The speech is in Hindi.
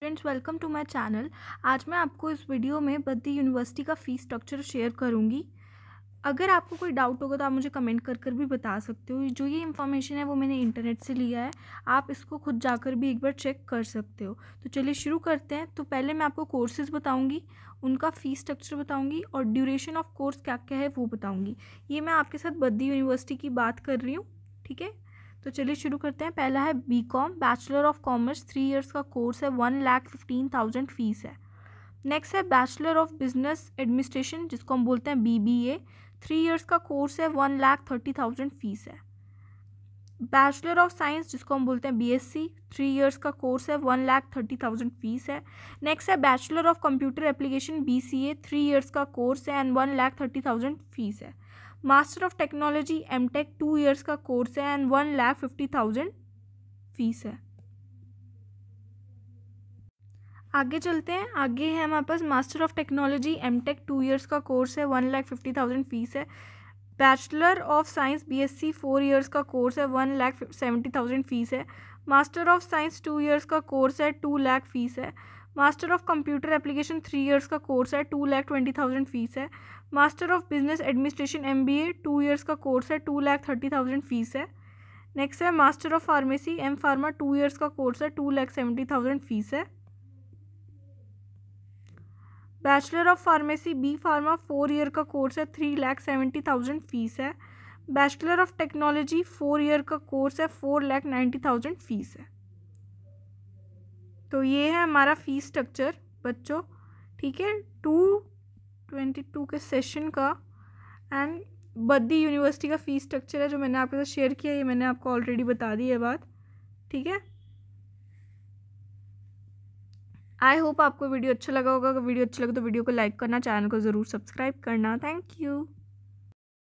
friends welcome to my channel आज मैं आपको इस वीडियो में बद्दी यूनिवर्सिटी का फ़ी स्ट्रक्चर शेयर करूँगी अगर आपको कोई डाउट होगा तो आप मुझे कमेंट कर कर भी बता सकते हो जो ये इन्फॉर्मेशन है वो मैंने इंटरनेट से लिया है आप इसको खुद जाकर भी एक बार चेक कर सकते हो तो चलिए शुरू करते हैं तो पहले मैं आपको कोर्सेज़ बताऊँगी उनका फ़ी स्ट्रक्चर बताऊँगी और ड्यूरेशन ऑफ कोर्स क्या क्या है वो बताऊँगी ये मैं आपके साथ बद्दी यूनिवर्सिटी की बात कर रही हूँ ठीक है तो चलिए शुरू करते हैं पहला है B com bachelor of commerce three years का कोर्स है one lakh fifteen thousand fees है नेक्स्ट है बैचलर ऑफ बिजनेस एडमिनिस्ट्रेशन जिसको हम बोलते हैं B B A three years का कोर्स है one lakh thirty thousand fees है बैचलर ऑफ साइंस जिसको हम बोलते हैं B S C three years का कोर्स है one lakh thirty thousand fees है नेक्स्ट है bachelor of computer application A three years का कोर्स है and one lakh thirty thousand fees है master of technology M tech two years का कोर्स है and one lakh fifty thousand fees है आगे चलते हैं आगे है हमारे पास master of technology M tech two years का कोर्स है one lakh fifty thousand fees है bachelor of science B S C four years का कोर्स है one lakh seventy thousand fees है master of science two years का कोर्स है टू लाख फीस है master of computer application three years का कोर्स है two lakh twenty thousand fees है master of business administration M B A two years का कोर्स है two lakh thirty thousand fees है नेक्स्ट है master of pharmacy M pharma two years का कोर्स है two lakh seventy thousand fees है bachelor of pharmacy B pharma four year का कोर्स है three lakh seventy thousand fees है bachelor of technology four year का कोर्स है four lakh ninety thousand fees है तो ये है हमारा फ़ी स्ट्रक्चर बच्चों ठीक है टू ट्वेंटी टू के सेशन का एंड बद्दी यूनिवर्सिटी का फ़ी स्ट्रक्चर है जो मैंने आपके साथ शेयर किया ये मैंने आपको ऑलरेडी बता दी है बात ठीक है आई होप आपको वीडियो अच्छा लगा होगा अगर वीडियो अच्छा लगा तो वीडियो को लाइक करना चैनल को ज़रूर सब्सक्राइब करना थैंक यू